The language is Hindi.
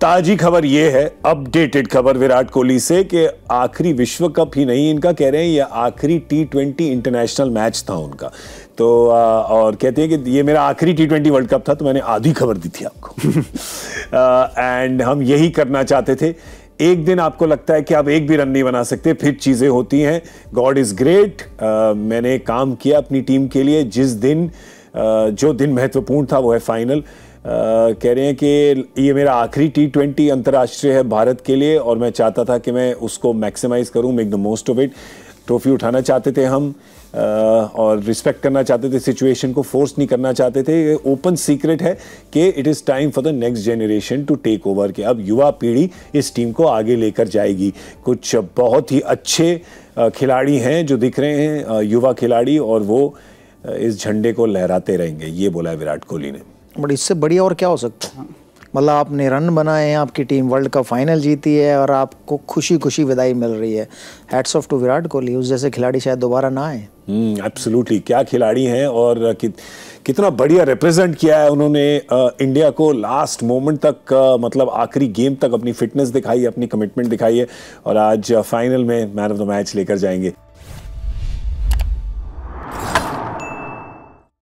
ताजी खबर यह है अपडेटेड खबर विराट कोहली से कि आखिरी विश्व कप ही नहीं इनका कह रहे हैं ये आखिरी टी ट्वेंटी इंटरनेशनल मैच था उनका तो आ, और कहते हैं कि ये मेरा आखिरी टी ट्वेंटी वर्ल्ड कप था तो मैंने आधी खबर दी थी आपको एंड हम यही करना चाहते थे एक दिन आपको लगता है कि आप एक भी रन नहीं बना सकते फिर चीज़ें होती हैं गॉड इज़ ग्रेट मैंने काम किया अपनी टीम के लिए जिस दिन आ, जो दिन महत्वपूर्ण था वो है फाइनल कह रहे हैं कि ये मेरा आखिरी टी ट्वेंटी अंतर्राष्ट्रीय है भारत के लिए और मैं चाहता था कि मैं उसको मैक्सिमाइज़ करूँ make the most of it trophy उठाना चाहते थे हम और रिस्पेक्ट करना चाहते थे सिचुएशन को फोर्स नहीं करना चाहते थे ये ओपन सीक्रेट है कि it is time for the next generation to take over के अब युवा पीढ़ी इस टीम को आगे लेकर जाएगी कुछ बहुत ही अच्छे खिलाड़ी हैं जो दिख रहे हैं युवा खिलाड़ी और वो इस झंडे को लहराते रहेंगे ये बोला है विराट कोहली ने बट इससे बढ़िया और क्या हो सकता है मतलब आपने रन बनाए हैं आपकी टीम वर्ल्ड कप फाइनल जीती है और आपको खुशी खुशी विदाई मिल रही है hats off to Virat Kohli उस जैसे खिलाड़ी शायद दोबारा ना आए एब्सोल्युटली हम्म, क्या खिलाड़ी हैं और कि, कितना बढ़िया रिप्रेजेंट किया है उन्होंने आ, इंडिया को लास्ट मोमेंट तक आ, मतलब आखिरी गेम तक अपनी फिटनेस दिखाई है अपनी कमिटमेंट दिखाई है और आज फाइनल में मैन ऑफ द मैच लेकर जाएंगे